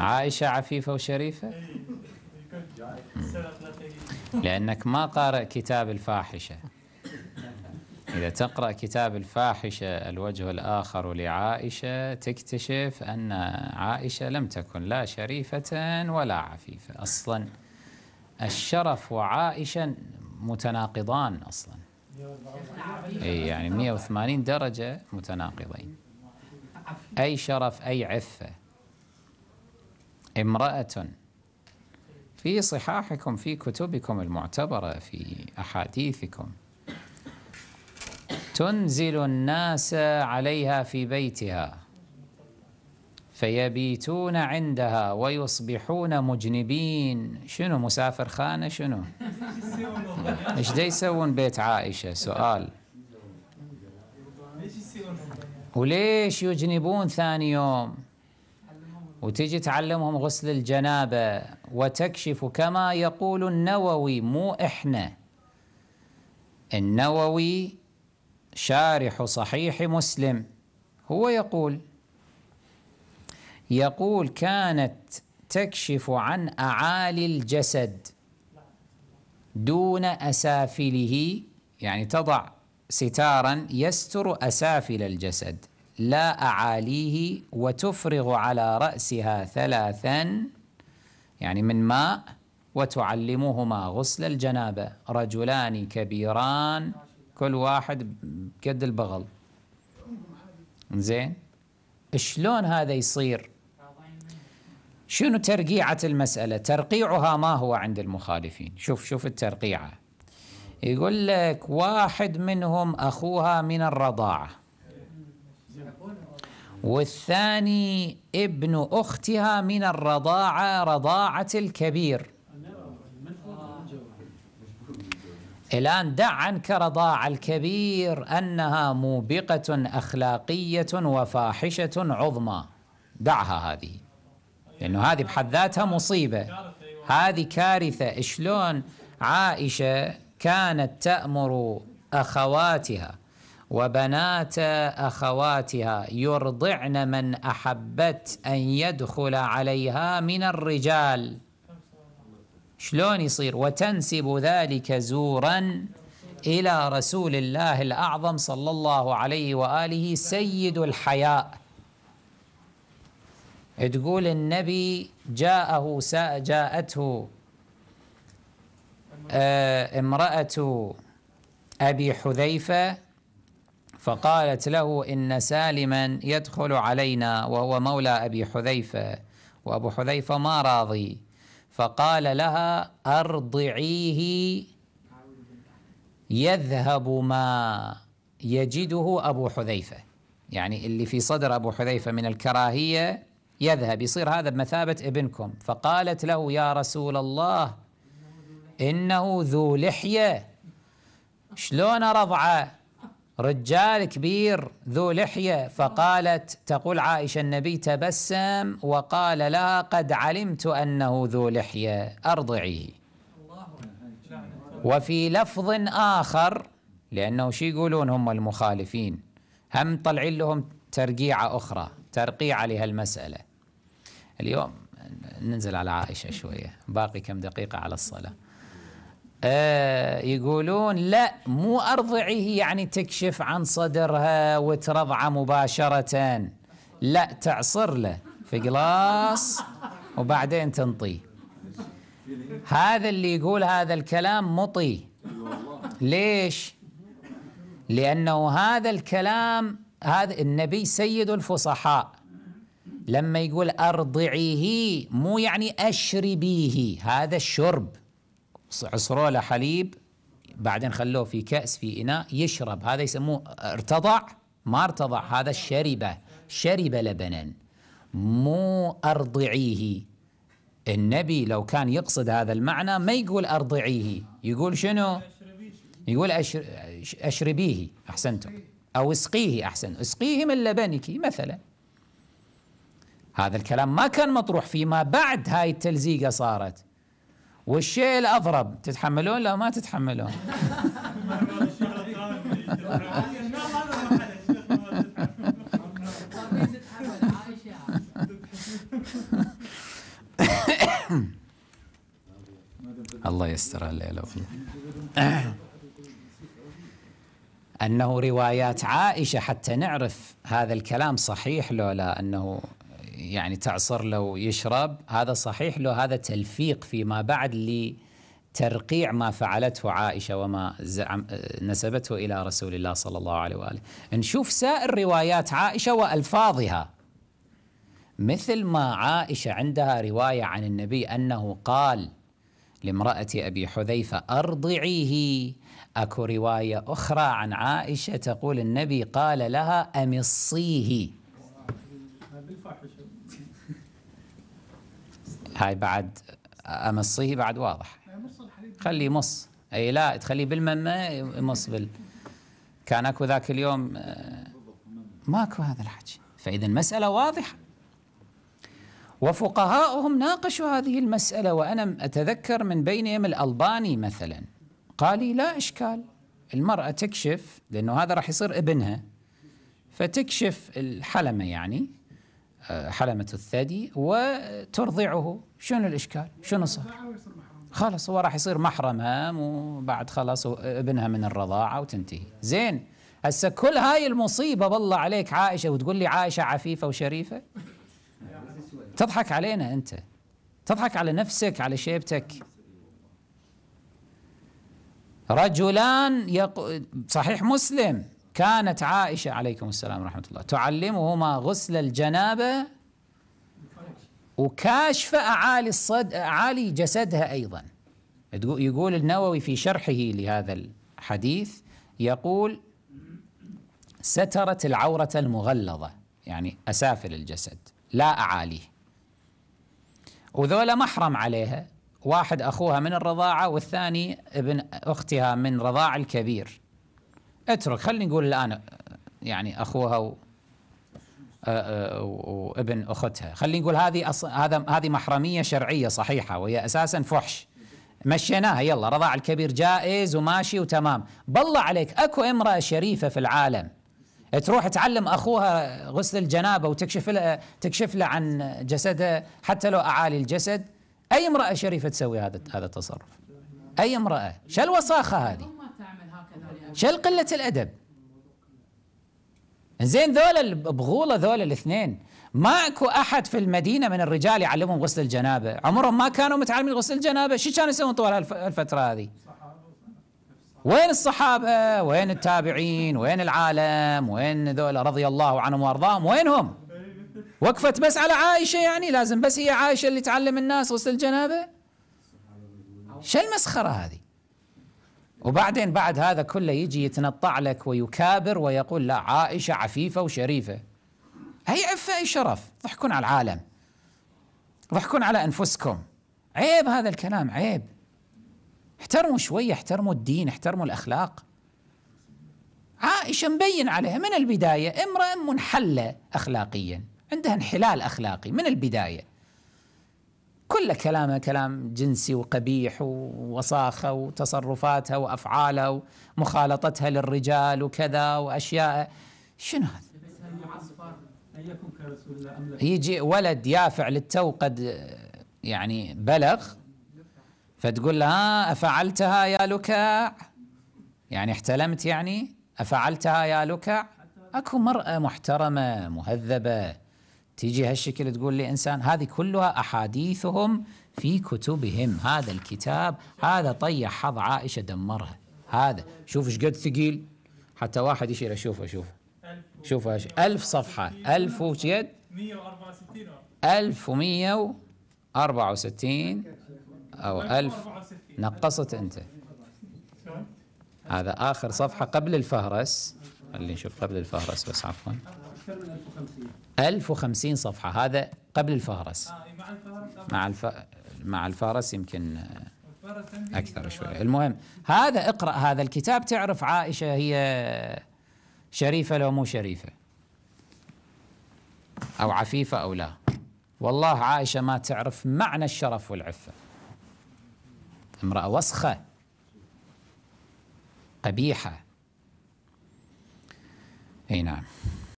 عائشة عفيفة وشريفة لأنك ما قارئ كتاب الفاحشة إذا تقرأ كتاب الفاحشة الوجه الآخر لعائشة تكتشف أن عائشة لم تكن لا شريفة ولا عفيفة أصلا الشرف وعائشة متناقضان أصلا أي يعني 180 درجة متناقضين أي شرف أي عفة امرأة في صحاحكم في كتبكم المعتبرة في أحاديثكم تنزل الناس عليها في بيتها فيبيتون عندها ويصبحون مجنبين شنو مسافر خانة شنو ايش دي يسوون بيت عائشة سؤال وليش يجنبون ثاني يوم وتجي تعلمهم غسل الجنابة وتكشف كما يقول النووي مو إحنا النووي شارح صحيح مسلم هو يقول يقول كانت تكشف عن أعالي الجسد دون أسافله يعني تضع ستارا يستر أسافل الجسد لا أعاليه وتفرغ على رأسها ثلاثا يعني من ماء وتعلمهما غسل الجنابة رجلان كبيران كل واحد قد البغل زين شلون هذا يصير شنو ترقيعة المسألة ترقيعها ما هو عند المخالفين شوف شوف الترقيعة يقول لك واحد منهم أخوها من الرضاعة والثاني ابن أختها من الرضاعة رضاعة الكبير الآن دع عنك رضاعة الكبير أنها موبقة أخلاقية وفاحشة عظمى دعها هذه لأنه هذه بحد ذاتها مصيبة هذه كارثة شلون عائشة كانت تأمر أخواتها وبنات اخواتها يرضعن من احبت ان يدخل عليها من الرجال شلون يصير وتنسب ذلك زورا الى رسول الله الاعظم صلى الله عليه واله سيد الحياء تقول النبي جاءه جاءته آه، امراه ابي حذيفه فقالت له إن سالما يدخل علينا وهو مولى أبي حذيفة وأبو حذيفة ما راضي فقال لها أرضعيه يذهب ما يجده أبو حذيفة يعني اللي في صدر أبو حذيفة من الكراهية يذهب يصير هذا بمثابة ابنكم فقالت له يا رسول الله إنه ذو لحية شلون رضعه رجال كبير ذو لحية فقالت تقول عائشة النبي تبسم وقال لها قد علمت أنه ذو لحية أرضعيه وفي لفظ آخر لأنه شي يقولون هم المخالفين هم طلعين لهم ترقيعة أخرى ترقيعة لهالمسألة اليوم ننزل على عائشة شوية باقي كم دقيقة على الصلاة آه يقولون لا مو أرضعه يعني تكشف عن صدرها وترضع مباشرة لا تعصر له في قلاص وبعدين تنطيه هذا اللي يقول هذا الكلام مطي ليش لأنه هذا الكلام هذا النبي سيد الفصحاء لما يقول أرضعيه مو يعني أشربيه هذا الشرب عصروا له حليب بعدين خلوه في كأس في إناء يشرب هذا يسموه ارتضع ما ارتضع هذا الشربة شرب لبنا مو أرضعيه النبي لو كان يقصد هذا المعنى ما يقول أرضعيه يقول شنو يقول أشربيه أحسنتم أو اسقيه أحسن اسقيه من لبنك مثلا هذا الكلام ما كان مطروح فيما بعد هاي التلزيقة صارت والشيء الأضرب تتحملون لو ما تتحملون الله يستر الليلة والله أنه روايات عائشة حتى نعرف هذا الكلام صحيح لولا أنه يعني تعصر له ويشرب هذا صحيح له هذا تلفيق فيما بعد لترقيع ما فعلته عائشة وما زعم نسبته إلى رسول الله صلى الله عليه وآله نشوف سائر روايات عائشة وألفاظها مثل ما عائشة عندها رواية عن النبي أنه قال لامرأة أبي حذيفة أرضعيه أكو رواية أخرى عن عائشة تقول النبي قال لها أمصيه هاي بعد امصيه بعد واضح خليه يمص اي لا تخليه بالممه يمص بال كان اكو ذاك اليوم آه، ماكو هذا الحكي فاذا المساله واضحه وفقهاؤهم ناقشوا هذه المساله وانا اتذكر من بينهم الالباني مثلا قال لي لا اشكال المراه تكشف لانه هذا راح يصير ابنها فتكشف الحلمه يعني حلمة الثدي وترضعه شنو الإشكال شنو صار خلاص هو راح يصير محرم وبعد خلاص ابنها من الرضاعة وتنتهي زين هسه كل هاي المصيبة بالله عليك عائشة وتقول لي عائشة عفيفة وشريفة تضحك علينا أنت تضحك على نفسك على شيبتك رجلان يق... صحيح مسلم كانت عائشة عليكم السلام ورحمة الله تعلمهما غسل الجنابة وكاشف أعالي الصد أعالي جسدها أيضا يقول النووي في شرحه لهذا الحديث يقول سترت العورة المغلظة يعني أسافل الجسد لا أعاليه وذولا محرم عليها واحد أخوها من الرضاعة والثاني ابن أختها من رضاع الكبير اترك خلينا نقول الان يعني اخوها و وابن اختها خلينا نقول هذه أص... هذا هذه محرميه شرعيه صحيحه وهي اساسا فحش مشيناها يلا رضاع الكبير جائز وماشي وتمام بالله عليك اكو امراه شريفه في العالم تروح تعلم اخوها غسل الجنابه وتكشف له تكشف له عن جسده حتى لو اعالي الجسد اي امراه شريفه تسوي هذا هذا التصرف اي امراه شو الوساخه هذه شل قلة الأدب زين ذول بغولة ذول الاثنين ما اكو احد في المدينه من الرجال يعلمهم غسل الجنابه، عمرهم ما كانوا متعلمين غسل الجنابه، شو كانوا يسوون طوال الفتره هذه؟ وين الصحابه؟ وين التابعين؟ وين العالم؟ وين ذولا رضي الله عنهم وارضاهم؟ وينهم؟ وقفت بس على عائشه يعني لازم بس هي عائشه اللي تعلم الناس غسل الجنابه؟ شو المسخره هذه؟ وبعدين بعد هذا كله يجي يتنطع لك ويكابر ويقول لا عائشة عفيفة وشريفة هي عفة أي شرف ضحكون على العالم ضحكون على أنفسكم عيب هذا الكلام عيب احترموا شوية احترموا الدين احترموا الأخلاق عائشة مبين عليها من البداية امرأة منحلة أخلاقيا عندها انحلال أخلاقي من البداية كل كلامها كلام جنسي وقبيح ووساخة وتصرفاتها وأفعالها ومخالطتها للرجال وكذا وأشياء شنو هذا؟ يجي ولد يافع للتو قد يعني بلغ فتقول لها أفعلتها يا لكع يعني احتلمت يعني أفعلتها يا لكع أكو مرأة محترمة مهذبة تيجي هالشكل تقول لي إنسان هذه كلها أحاديثهم في كتبهم هذا الكتاب هذا طيح حظ عائشة دمرها هذا شوف ايش قد ثقيل حتى واحد يشير أشوفه شوفه شوفه ألف صفحة ألف ومية 164 1164 أو 1000 نقصت أنت هذا آخر صفحة قبل الفهرس خلينا نشوف قبل الفهرس بس عفوا أكثر من 1050 1050 صفحة هذا قبل الفهرس آه مع الفهرس مع, الف... مع الفهرس يمكن آه، أكثر شوي المهم هذا اقرأ هذا الكتاب تعرف عائشة هي شريفة لو مو شريفة أو عفيفة أو لا والله عائشة ما تعرف معنى الشرف والعفة امرأة وسخة قبيحة اي نعم